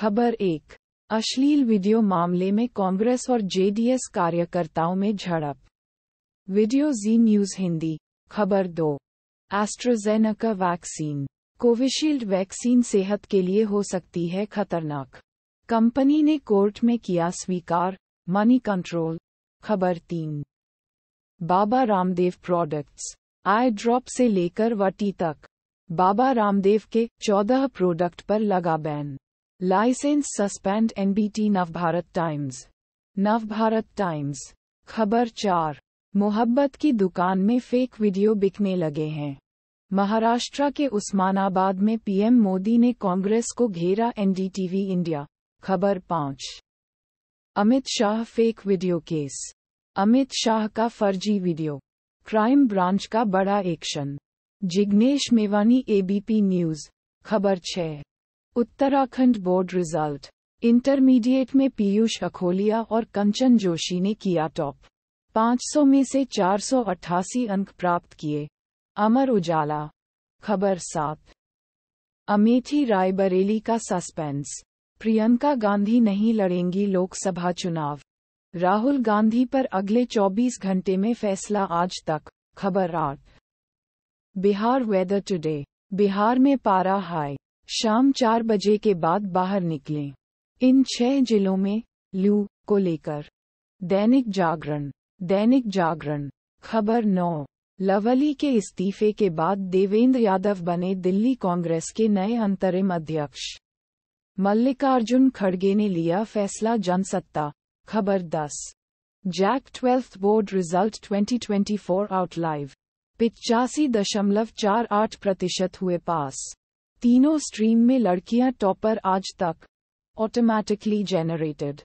खबर एक अश्लील वीडियो मामले में कांग्रेस और जेडीएस कार्यकर्ताओं में झड़प वीडियो जी न्यूज हिंदी खबर दो एस्ट्रोजेनेका वैक्सीन कोविशील्ड वैक्सीन सेहत के लिए हो सकती है खतरनाक कंपनी ने कोर्ट में किया स्वीकार मनी कंट्रोल खबर तीन Baba Ramdev products eye drop से लेकर वटी तक बाबा रामदेव के 14 प्रोडक्ट पर लगा ban license suspend NBT Navbharat Times Navbharat Times खबर चार मोहब्बत की दुकान में फेक वीडियो बिकने लगे हैं महाराष्ट्र के उस्मानाबाद में पीएम मोदी ने कांग्रेस को घेरा एनडीटीवी इंडिया खबर पाँच Amit Shah fake video case Amit Shah का फर्जी वीडियो क्राइम ब्रांच का बड़ा action Jignesh Mevani ABP news खबर छः उत्तराखंड बोर्ड रिजल्ट इंटरमीडिएट में पीयूष अखोलिया और कंचन जोशी ने किया टॉप 500 में से 488 अंक प्राप्त किए अमर उजाला खबर सात अमेठी रायबरेली का सस्पेंस प्रियंका गांधी नहीं लड़ेंगी लोकसभा चुनाव राहुल गांधी पर अगले 24 घंटे में फैसला आज तक खबर आठ बिहार वेदर टुडे बिहार में पारा हाई शाम चार बजे के बाद बाहर निकलें इन छह जिलों में लू को लेकर दैनिक जागरण दैनिक जागरण खबर नौ लवली के इस्तीफे के बाद देवेंद्र यादव बने दिल्ली कांग्रेस के नए अंतरिम अध्यक्ष मल्लिकार्जुन खड़गे ने लिया फैसला जनसत्ता खबर दस JAC twelfth board result 2024 out live पिचासी दशमलव चार आठ प्रतिशत हुए पास तीनों स्ट्रीम में लड़कियां टॉपर आज तक ऑटोमैटिकली जेनरेटेड